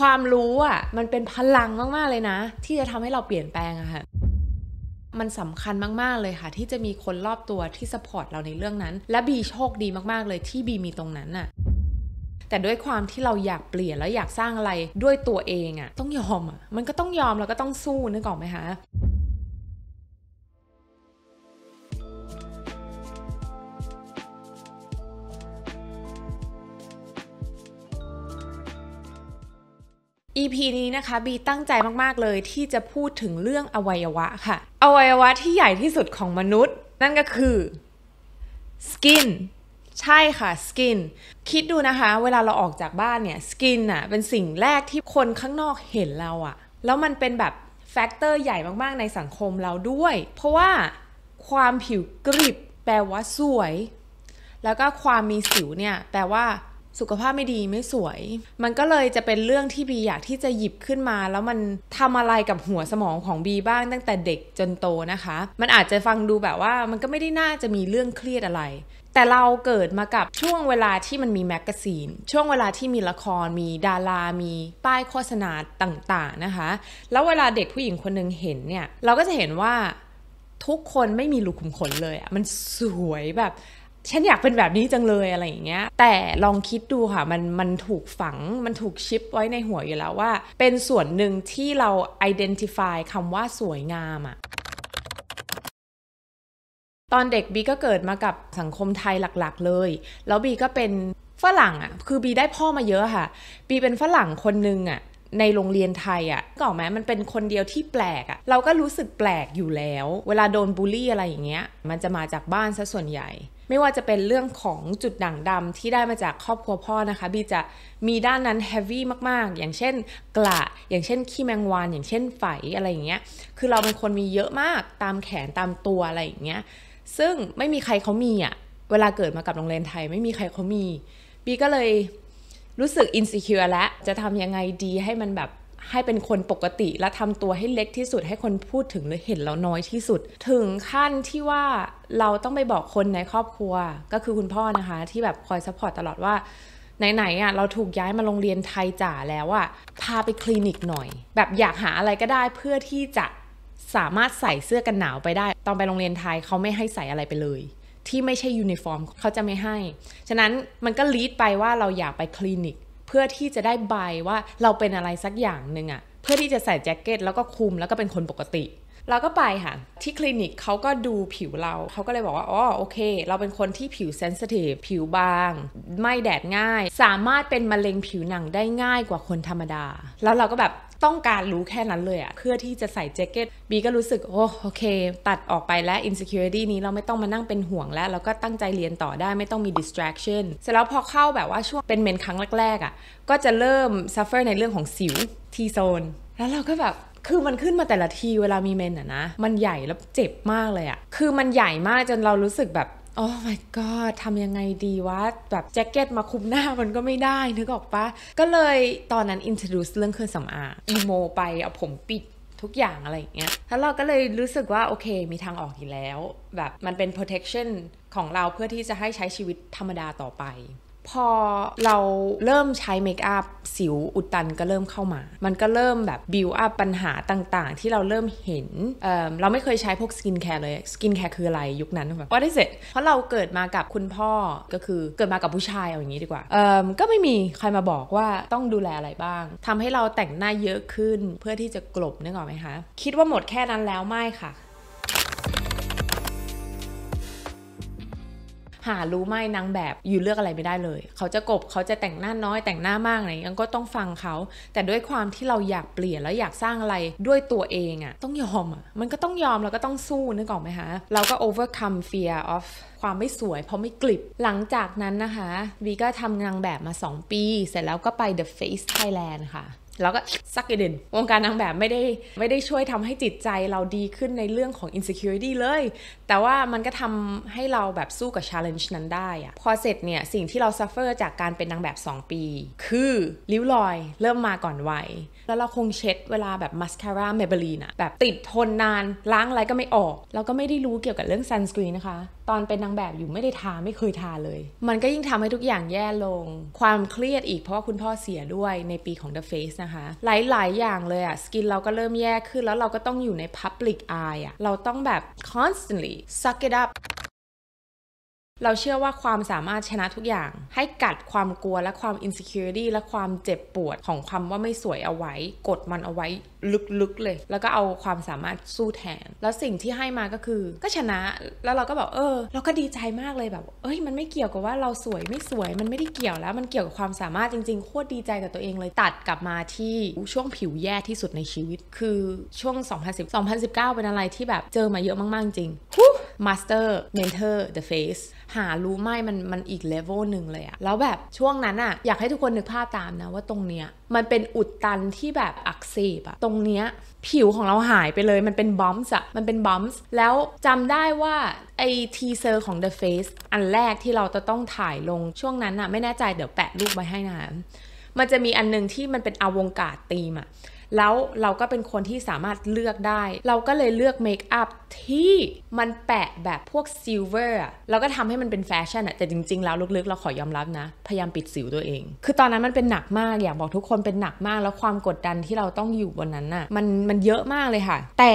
ความรู้อะ่ะมันเป็นพลังมากๆเลยนะ ที่จะทำให้เราเปลี่ยนแปลงอะค่ะมันสำคัญมากๆเลยค่ะที่จะมีคนรอบตัวที่สปอร์ตเราในเรื่องนั้น และบีโชคดีมากๆเลยที่บีมีตรงนั้นอ่ะแต่ด้วยความที่เราอยากเปลี่ยนแล้วอยากสร้างอะไร ด้วยตัวเองอะ่ะต้องยอมอะ่ะมันก็ต้องยอมแล้วก็ต้องสู้นึกออกไหมคะ EP นี้นะคะ บีตั้งใจมากๆเลยที่จะพูดถึงเรื่องอวัยวะค่ะ อวัยวะที่ใหญ่ที่สุดของมนุษย์ นั่นก็คือ skin ใช่ค่ะสกินคิดดูนะคะ เวลาเราออกจากบ้านเนี่ยสกินอ่ะเป็นสิ่งแรกที่คนข้างนอกเห็นเราอ่ะแล้วมันเป็นแบบแฟกเตอร์ใหญ่มากๆ ในสังคมเราด้วย เพราะว่า ความผิวกริบแปลว่าสวย แล้วก็ความมีสิวเนี่ยแปลว่าสุขภาพไม่ดีไม่สวย มันก็เลยจะเป็นเรื่องที่บีอยากที่จะหยิบขึ้นมา แล้วมันทำอะไรกับหัวสมองของบีบ้างตั้งแต่เด็กจนโตนะคะ มันอาจจะฟังดูแบบว่ามันก็ไม่ได้น่าจะมีเรื่องเครียดอะไร แต่เราเกิดมากับช่วงเวลาที่มันมีแมกกาซีนช่วงเวลาที่มีละคร มีดารา มีป้ายโฆษณาต่างๆนะคะ แล้วเวลาเด็กผู้หญิงคนหนึ่งเห็นเนี่ยเราก็จะเห็นว่าทุกคนไม่มีรูขุมขนเลยอะมันสวยแบบฉันอยากเป็นแบบนี้จังเลยอะไรอย่างเงี้ย แต่ลองคิดดูค่ะ มัน มันถูกฝัง มันถูกชิปไว้ในหัวอยู่แล้วว่า เป็นส่วนหนึ่งที่เรา identify คำว่าสวยงามอะตอนเด็กบีก็เกิดมากับสังคมไทยหลักๆ เลย แล้วบีก็เป็นฝรั่งอะคือบีได้พ่อมาเยอะค่ะ บีเป็นฝรั่งคนหนึ่งอะในโรงเรียนไทยอะ่ะก็ออกไหมมันเป็นคนเดียวที่แปลกอะ่ะ เราก็รู้สึกแปลกอยู่แล้ว เวลาโดนบูลลี่อะไรอย่างเงี้ย มันจะมาจากบ้านซะส่วนใหญ่ ไม่ว่าจะเป็นเรื่องของจุดด่างดำที่ได้มาจากครอบครัวพ่อนะคะ บีจะมีด้านนั้นเฮฟวี่มาก ๆ อย่างเช่นกระอย่างเช่นขี้แมงวาน อย่างเช่นฝอะไรอย่างเงี้ย คือเราเป็นคนมีเยอะมากตามแขนตามตัวอะไรอย่างเงี้ย ซึ่งไม่มีใครเขามีอะ่ะ เวลาเกิดมากับโรงเรียนไทย ไม่มีใครเขามี บีก็เลยรู้สึกอินสิคิวแล้วจะทำยังไงดีให้มันแบบให้เป็นคนปกติ และทำตัวให้เล็กที่สุด ให้คนพูดถึงหรือเห็นเราน้อยที่สุด ถึงขั้นที่ว่าเราต้องไปบอกคนในครอบครัวก็คือคุณพ่อนะคะ ที่แบบคอยซัพพอร์ตตลอดว่า ไหนๆอ่ะเราถูกย้ายมาโรงเรียนไทยจ๋าแล้วอ่ะพาไปคลินิกหน่อย แบบอยากหาอะไรก็ได้เพื่อที่จะสามารถใส่เสื้อกันหนาวไปได้ตอนไปโรงเรียนไทยเขาไม่ให้ใส่อะไรไปเลยที่ไม่ใช่ยูนิฟอร์มเขาจะไม่ให้ ฉะนั้นมันก็ลีดไปว่าเราอยากไปคลินิกเพื่อที่จะได้ใบว่าเราเป็นอะไรสักอย่างหนึ่งอะเพื่อที่จะใส่แจ็คเก็ตแล้วก็คุม แล้วก็เป็นคนปกติเราก็ไปค่ะ ที่คลินิกเขาก็ดูผิวเรา เขาก็เลยบอกว่าอ๋อโอเค เราเป็นคนที่ผิวเซนสิทีฟผิวบาง ไม่แดดง่าย สามารถเป็นมะเร็งผิวหนังได้ง่ายกว่าคนธรรมดา แล้วเราก็แบบต้องการรู้แค่นั้นเลยอะเพื่อที่จะใส่แจ็คเก็ตบีก็รู้สึก โอ้โอเค ตัดออกไปแล้วอินส n คิวร r ตี้นี้เราไม่ต้องมานั่งเป็นห่วงแล้วเราก็ตั้งใจเรียนต่อได้ไม่ต้องมีดิสแทรกชันเสร็จแล้วพอเข้าแบบว่าช่วงเป็นเมนครั้งแรก ๆอะก็จะเริ่มซัฟเฟอร์ในเรื่องของสิวทีโซน แล้วเราก็แบบคือมันขึ้นมาแต่ละทีเวลามีเมนอะนะ มันใหญ่แล้วเจ็บมากเลยอะคือมันใหญ่มากจนเรารู้สึกแบบโอ้ my god ทำยังไงดีวะ แบบแจ็คเก็ตมาคุมหน้ามันก็ไม่ได้นึกออกปะก็เลยตอนนั้น introduce เรื่องเครื่องสำอางอีโม ไปเอาผมปิดทุกอย่างอะไรอย่างเงี้ยแล้วเราก็เลยรู้สึกว่าโอเคมีทางออกอีกแล้วแบบ มันเป็น protection ของเราเพื่อที่จะให้ใช้ชีวิตธรรมดาต่อไปพอเราเริ่มใช้เมคอัพสิวอุดตันก็เริ่มเข้ามา มันก็เริ่มแบบบิวอัพปัญหาต่างๆ ที่เราเริ่มเห็นเเราไม่เคยใช้พวกสกินแคร์เลย สกินแคร์คืออะไรยุคนั้นแบบว่าได้เสร็จ เพราะเราเกิดมากับคุณพ่อก็คือเกิดมากับผู้ชายเอาอย่างนี้ดีกว่า ก็ไม่มีใครมาบอกว่าต้องดูแลอะไรบ้าง ทำให้เราแต่งหน้าเยอะขึ้นเพื่อที่จะกลบนึกออกไหมคะ คิดว่าหมดแค่นั้นแล้วไม่ค่ะหารู้ไหมนางแบบอยู่เลือกอะไรไม่ได้เลย เขาจะกบเขาจะแต่งหน้าน้อยแต่งหน้ามากอะไรยังก็ต้องฟังเขา แต่ด้วยความที่เราอยากเปลี่ยนแล้วอยากสร้างอะไรด้วยตัวเองอะ่ะต้องยอมอะ่ะมันก็ต้องยอม แล้วก็ต้องสู้นึกออกไหมคะเราก็ overcome fear of ความไม่สวยเพราะไม่กลิบหลังจากนั้นนะคะวีก็ทำงานแบบมา 2 ปี เสร็จแล้วก็ไป The Face Thailand ค่ะแล้วก็ซักดินวงการนางแบบไม่ได้ ไม่ได้ช่วยทำให้จิตใจเราดีขึ้นในเรื่องของ insecurity เลย แต่ว่ามันก็ทำให้เราแบบสู้กับ challenge นั้นได้อะพอเสร็จเนี่ย สิ่งที่เราซัฟเฟอร์จากการเป็นนางแบบ 2 ปี คือริ้วรอย เริ่มมาก่อนวัยแล้วเราคงเช็ดเวลาแบบมัสคาร่าเมเบลีนอะแบบติดทนนาน ล้างอะไรก็ไม่ออกเราก็ไม่ได้รู้เกี่ยวกับเรื่องซันสกรีนนะคะตอนเป็นนางแบบอยู่ไม่ได้ทาไม่เคยทาเลย มันก็ยิ่งทำให้ทุกอย่างแย่ลง ความเครียดอีกเพราะว่าคุณพ่อเสียด้วยในปีของ The Face นะนะคะหลาย ๆ อย่างเลยอะสกินเราก็เริ่มแย่ขึ้น แล้วเราก็ต้องอยู่ใน Public Eye อะเราต้องแบบ constantly suck it up เราเชื่อว่าความสามารถชนะทุกอย่าง ให้กัดความกลัวและความ insecurity และความเจ็บปวดของความว่าไม่สวยเอาไว้ กดมันเอาไว้ลึกๆเลย แล้วก็เอาความสามารถสู้แทน แล้วสิ่งที่ให้มาก็คือก็ชนะแล้วเราก็แบบเออเราก็ดีใจมากเลยแบบ เอ้ยมันไม่เกี่ยวกับว่าเราสวยไม่สวยมันไม่ได้เกี่ยวแล้ว มันเกี่ยวกับความสามารถจริงๆโคตรดีใจกับตัวเองเลยตัดกลับมาที่ช่วงผิวแย่ที่สุดในชีวิต คือช่วง 2010 2019 เป็นอะไรที่แบบเจอมาเยอะมาก ๆ จริง Master Mentor The Face หารู้ไม่ มัน มันอีกเลเวลหนึ่งเลยอะแล้วแบบช่วงนั้นอะอยากให้ทุกคนนึกภาพตามนะว่าตรงเนี้ย มันเป็นอุดตันที่แบบอักเสบอะตรงเนี้ยผิวของเราหายไปเลย มันเป็นบอมส์อะมันเป็นบอมส์แล้วจำได้ว่า ไอทีเซอร์ของ The Face อันแรกที่เราจะต้องถ่ายลงช่วงนั้นอะไม่แน่ใจเดี๋ยวแปะรูปไว้ให้นะ มันจะมีอันนึงที่มันเป็นอวงกาศตีมอะแล้วเราก็เป็นคนที่สามารถเลือกได้ เราก็เลยเลือกเมคอัพที่มันแปะแบบพวกซิลเวอร์แล้วก็ทำให้มันเป็นแฟชั่นอะแต่จริง ๆ แล้วลึกๆเราขอยอมรับนะ พยายามปิดสิวตัวเอง คือตอนนั้นมันเป็นหนักมากอยากบอกทุกคนเป็นหนักมากแล้วความกดดันที่เราต้องอยู่บนนั้นอะมันมันเยอะมากเลยค่ะ แต่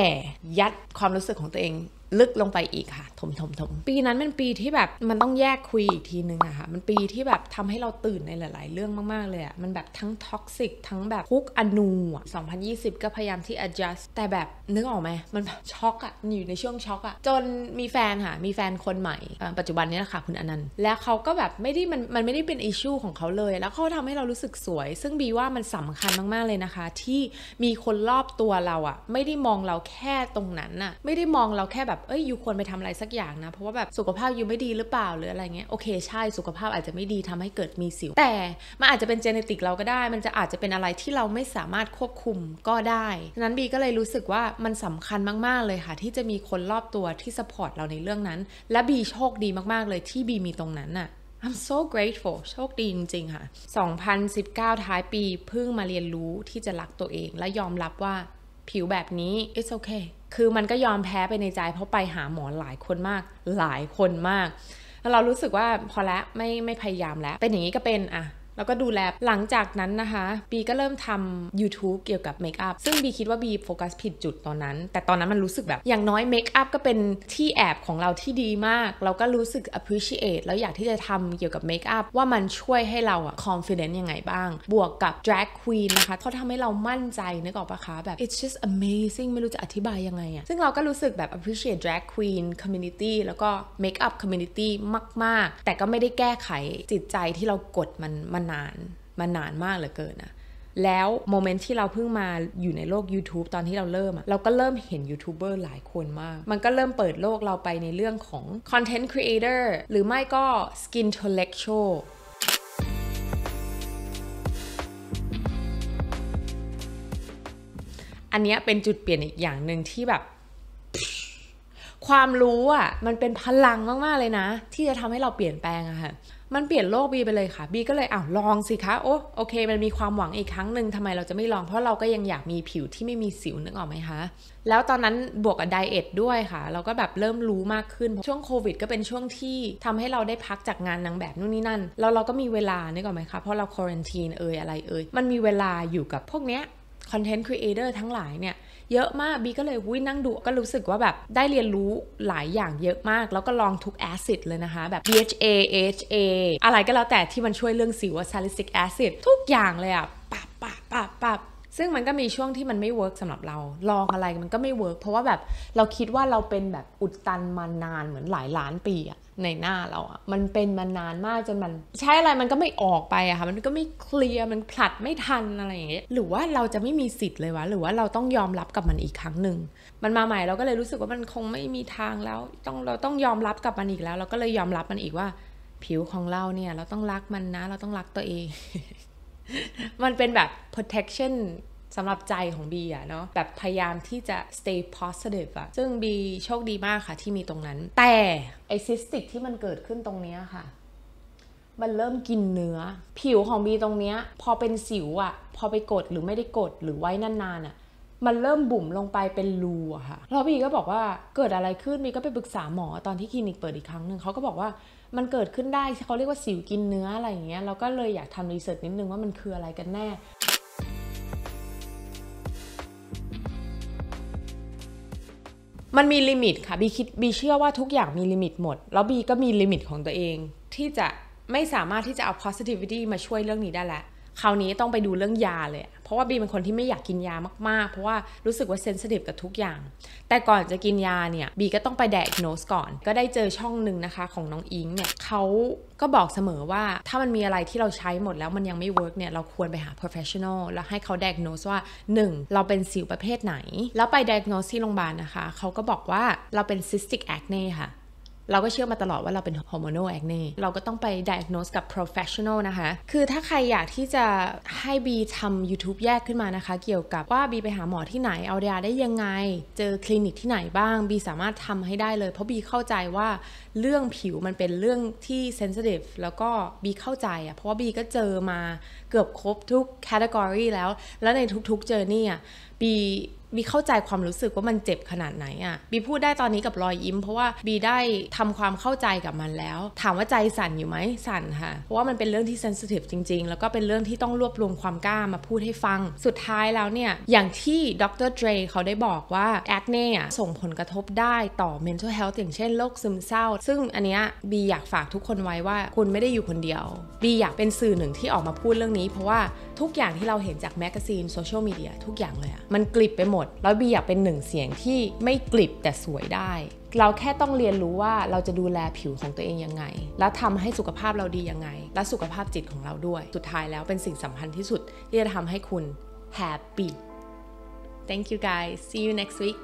ยัดความรู้สึกของตัวเองลึกลงไปอีกค่ะถมถมถมปีนั้นเป็นปีที่แบบมันต้องแยกคุยอีกทีนึงอะค่ะ มันปีที่แบบ ทำให้เราตื่นในหลาย ๆเรื่องมาก ๆ เลยอะมันแบบทั้งท็อกซิกทั้งแบบคุกอนูอะ2020 ก็พยายามที่ adjust แต่แบบนึกออกไหมมันช็อกอะอยู่ในช่วงช็อกอะจนมีแฟนค่ะ มีแฟนคนใหม่ปัจจุบันนี้นะคะคุณอนันต์แล้วเขาก็แบบไม่ได้มันมันไม่ได้เป็นอิชชูของเขาเลยแล้วเขาทำให้เรารู้สึกสวย ซึ่งบีว่ามันสำคัญมากๆเลยนะคะ ที่มีคนรอบตัวเราอะไม่ได้มองเราแค่ตรงนั้นอะไม่ได้มองเราแค่แบบแบบเอ้ยยูควรไปทำอะไรสักอย่างนะเพราะว่าแบบสุขภาพยูไม่ดีหรือเปล่าหรืออะไรเงี้ยโอเค ใช่สุขภาพอาจจะไม่ดีทำให้เกิดมีสิว แต่มันอาจจะเป็นเจเนติกเราก็ได้ มันจะอาจจะเป็นอะไรที่เราไม่สามารถควบคุมก็ได้ฉะนั้นบีก็เลยรู้สึกว่ามันสำคัญมากๆเลยค่ะ ที่จะมีคนรอบตัวที่สปอร์ตเราในเรื่องนั้น และบีโชคดีมากๆ เลยที่บีมีตรงนั้นน่ะ I'm so grateful โชคดีจริงๆค่ะ2019 ท้ายปีเพิ่งมาเรียนรู้ที่จะรักตัวเอง และยอมรับว่า ผิวแบบนี้ it's okay คือมันก็ยอมแพ้ไปในใจเพราะไปหาหมอหลายคนมาก หลายคนมาก แล้วเรารู้สึกว่าพอแล้วไม่ไม่พยายามแล้ว เป็นอย่างนี้ก็เป็นอ่ะแล้วก็ดูแลหลังจากนั้นนะคะบีก็เริ่มทำ YouTube เกี่ยวกับเมคอัพซึ่งบีคิดว่าบีโฟกัสผิดจุดตอนนั้น แต่ตอนนั้นมันรู้สึกแบบอย่างน้อยเมคอัพก็เป็นที่แอบของเราที่ดีมาก เราก็รู้สึก appreciate แล้วอยากที่จะทำเกี่ยวกับเมคอัพว่ามันช่วยให้เราอะ c o n f i d e n c e ยังไงบ้าง บวกกับ drag queen นะคะเขาทำให้เรามั่นใจนึกออกปะคะแบบ it's just amazing ไม่รู้จะอธิบายยังไงอะซึ่งเราก็รู้สึกแบบ appreciate drag queen community แล้วก็ make up community มาก ๆ แต่ก็ไม่ได้แก้ไขจิตใจที่เรากดมันมันานานมานานมากเหลือเกินอะแล้ว โมเมนต์ที่เราเพิ่งมาอยู่ในโลก YouTube ตอนที่เราเริ่มอะเราก็เริ่มเห็นยูทูบเบอร์หลายคนมาก มันก็เริ่มเปิดโลกเราไปในเรื่องของคอนเทนต์ครีเอเตอร์หรือไม่ก็สกินเทเลคโชอันนี้เป็นจุดเปลี่ยนอีกอย่างหนึ่งที่แบบความรู้อ่ะมันเป็นพลังมากมากเลยนะ ที่จะทำให้เราเปลี่ยนแปลงอะค่ะ มันเปลี่ยนโลกบีไปเลยค่ะบีก็เลยอ้าวลองสิคะโอ้โอเคมันมีความหวังอีกครั้งหนึ่งทำไมเราจะไม่ลอง เพราะเราก็ยังอยากมีผิวที่ไม่มีสิวนึกออกไหมคะแล้วตอนนั้นบวกกับไดเอทด้วยค่ะ เราก็แบบเริ่มรู้มากขึ้นช่วงโควิด ก็เป็นช่วงที่ทำให้เราได้พักจากงานนางแบบนู่นนี่นั่นแล้วเราก็มีเวลานึกออกไหมคะเพราะเราควอนตีนเอ่ยอะไรเอ่ยมันมีเวลาอยู่กับพวกเนี้ยคอนเทนต์ครีเอเตอร์ทั้งหลายเนี่ยเยอะมากบีก็เลยวุ้ยนั่งดูก็รู้สึกว่าแบบได้เรียนรู้หลายอย่างเยอะมาก แล้วก็ลองทุกแอซิดเลยนะคะแบบ DHA AHA อะไรก็แล้วแต่ที่มันช่วยเรื่องสิวซาลิซิกแอซิดทุกอย่างเลยอะปับปับปับปับซึ่งมันก็มีช่วงที่มันไม่เวิร์กสำหรับเราลองอะไรมันก็ไม่เวิร์กเพราะว่าแบบเราคิดว่าเราเป็นแบบอุดตันมานานเหมือนหลายล้านปีอะในหน้าเราอะมันเป็นมานานมากจนมัน ใช้อะไรมันก็ไม่ออกไปอะค่ะมันก็ไม่เคลียร์ มันผลัดไม่ทัน อะไรอย่างเงี้ยหรือว่าเราจะไม่มีสิทธิ์เลยวะหรือว่าเราต้องยอมรับกับมันอีกครั้งหนึ่งมันมาใหม่เราก็เลยรู้สึกว่ามันคงไม่มีทางแล้ว ต้องเราต้องยอมรับกับมันอีกแล้ว เราก็เลยยอมรับมันอีกว่า ผิวของเราเนี่ย เราต้องรักมันนะ เราต้องรักตัวเอง มันเป็นแบบ protection สำหรับใจของบีอะเนาะแบบพยายามที่จะ stay positive อะซึ่งบีโชคดีมากค่ะที่มีตรงนั้น แต่ไอซิสติกที่มันเกิดขึ้นตรงนี้ค่ะ มันเริ่มกินเนื้อ ผิวของบีตรงนี้พอเป็นสิวอะพอไปกดหรือไม่ได้กดหรือไว้นานๆอะมันเริ่มบุ๋มลงไปเป็นรูอะค่ะ แล้วบีก็บอกว่าเกิดอะไรขึ้นบีก็ไปปรึกษาหมอตอนที่คลินิกเปิดอีกครั้งหนึ่งเขาก็บอกว่ามันเกิดขึ้นได้เขาเรียกว่าสิวกินเนื้ออะไรอย่างเงี้ยเราก็เลยอยากทำรีเสิร์ชนิดนึงว่ามันคืออะไรกันแน่มันมีลิมิตค่ะบีคิดบีเชื่อว่าทุกอย่างมีลิมิตหมด แล้วบีก็มีลิมิตของตัวเอง ที่จะไม่สามารถที่จะเอา positivity มาช่วยเรื่องนี้ได้แล้วคราวนี้ต้องไปดูเรื่องยาเลย เพราะว่าบีเป็นคนที่ไม่อยากกินยามากๆ เพราะว่ารู้สึกว่าเซนซิทีฟกับทุกอย่าง แต่ก่อนจะกินยาเนี่ยบีก็ต้องไปแดกโนสก่อน ก็ได้เจอช่องหนึ่งนะคะ ของน้องอิงเนี่ยเขาก็บอกเสมอว่าถ้ามันมีอะไรที่เราใช้หมดแล้วมันยังไม่เวิร์กเนี่ยเราควรไปหา professional แล้วให้เขาแดกโนสว่า 1. เราเป็นสิวประเภทไหน แล้วไปแดกโนสที่โรงพยาบาลนะคะเขาก็บอกว่าเราเป็น cystic acne ค่ะเราก็เชื่อมาตลอดว่าเราเป็นฮอร์โมนอลแอกเน่เราก็ต้องไปดิอะโนสกับ professional นะคะ คือถ้าใครอยากที่จะให้บีทำ YouTube แยกขึ้นมานะคะ เกี่ยวกับว่าบีไปหาหมอที่ไหน เอายาได้ยังไง เจอคลินิกที่ไหนบ้าง บีสามารถทำให้ได้เลย เพราะบีเข้าใจว่าเรื่องผิวมันเป็นเรื่องที่ sensitive แล้วก็บีเข้าใจอะ่ะเพราะว่าบีก็เจอมาเกือบครบทุก category แล้วแล้วในทุกๆเจอเนี่ยบีบีเข้าใจความรู้สึกว่ามันเจ็บขนาดไหนอะ่ะบีพูดได้ตอนนี้กับรอยยิ้ม เพราะว่า บีได้ทำความเข้าใจกับมันแล้ว ถามว่าใจสั่นอยู่ไหมสั่นค่ะ เพราะว่ามันเป็นเรื่องที่เซนซิทีฟจริง ๆ แล้วก็เป็นเรื่องที่ต้องรวบรวมความกล้ามาพูดให้ฟัง สุดท้ายแล้วเนี่ย อย่างที่ดรเดรเขาได้บอกว่าแอคเน่ส่งผลกระทบได้ต่อ mental health อย่างเช่นโรคซึมเศร้า ซึ่งอันเนี้ยบีอยากฝากทุกคนไว้ว่าคุณไม่ได้อยู่คนเดียวบีอยากเป็นสื่อหนึ่งที่ออกมาพูดเรื่องนี้ เพราะว่าทุกอย่างที่เราเห็นจากแมกกาซีนโซเชียลมีเดียทุกอย่างเลยอะมันกลิบไปหมด แล้วบีอยากเป็นหนึ่งเสียงที่ไม่กลิบแต่สวยได้ เราแค่ต้องเรียนรู้ว่าเราจะดูแลผิวของตัวเองยังไง และทำให้สุขภาพเราดียังไง และสุขภาพจิตของเราด้วย สุดท้ายแล้วเป็นสิ่งสำคัญที่สุด ที่จะทำให้คุณแฮปปี้ thank you guys see you next week